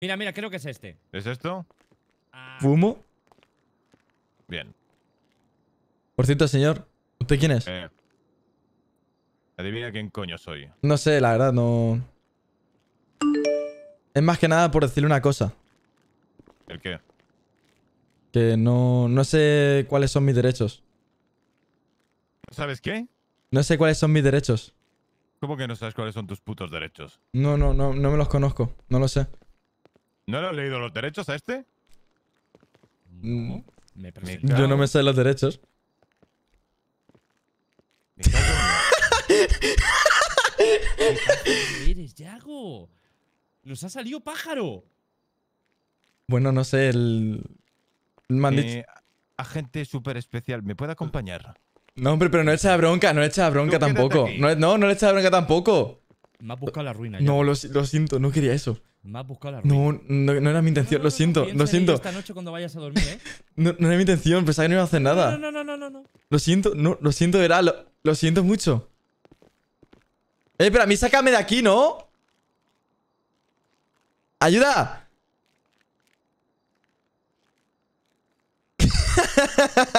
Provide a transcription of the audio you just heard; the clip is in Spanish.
Mira, mira, creo que es este. ¿Es esto? Ah. ¿Fumo? Bien. Por cierto, señor, ¿usted quién es? Eh, adivina quién coño soy. No sé, la verdad, no... Es más que nada por decirle una cosa. ¿El qué? Que no, no sé cuáles son mis derechos. ¿Sabes qué? No sé cuáles son mis derechos. ¿Cómo que no sabes cuáles son tus putos derechos? No, no, no, no me los conozco. No lo sé. ¿No le has leído los derechos a este? No. Mm. Me Yo no me sé los derechos. Me eres, Yago? ¡Nos ha salido pájaro! Bueno, no sé, el... El eh, Agente súper especial, ¿me puede acompañar? No, hombre, pero no echa bronca, no echa bronca tampoco. No, no, no le echa bronca tampoco. Me ha buscado la ruina. No, lo siento, no quería eso. Me buscado la No, no, era mi intención, lo siento, lo siento. cuando vayas a dormir, ¿eh? no, era mi intención, pensaba que no iba a hacer nada. No, no, no, no, no. Lo siento, no, lo siento, era, lo, lo siento mucho. Eh, pero a mí sácame de aquí, ¿no? ¡Ayuda!